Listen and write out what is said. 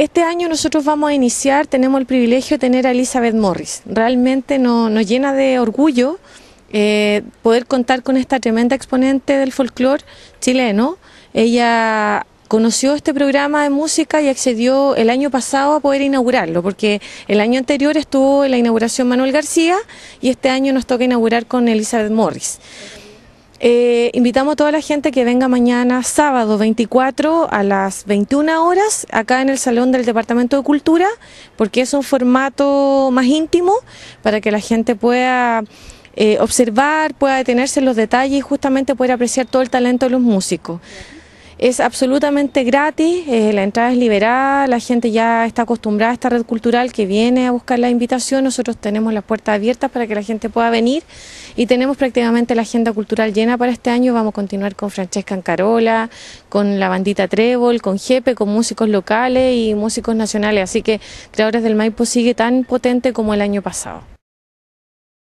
Este año nosotros vamos a iniciar, tenemos el privilegio de tener a Elizabeth Morris. Realmente nos llena de orgullo eh, poder contar con esta tremenda exponente del folclore chileno. Ella conoció este programa de música y accedió el año pasado a poder inaugurarlo, porque el año anterior estuvo en la inauguración Manuel García y este año nos toca inaugurar con Elizabeth Morris. Eh, invitamos a toda la gente que venga mañana sábado 24 a las 21 horas acá en el Salón del Departamento de Cultura, porque es un formato más íntimo para que la gente pueda... Eh, observar, pueda detenerse en los detalles y justamente poder apreciar todo el talento de los músicos. Es absolutamente gratis, eh, la entrada es liberada, la gente ya está acostumbrada a esta red cultural que viene a buscar la invitación, nosotros tenemos las puertas abiertas para que la gente pueda venir y tenemos prácticamente la agenda cultural llena para este año, vamos a continuar con Francesca Ancarola, con la bandita Trébol, con Jepe, con músicos locales y músicos nacionales, así que Creadores del Maipo sigue tan potente como el año pasado.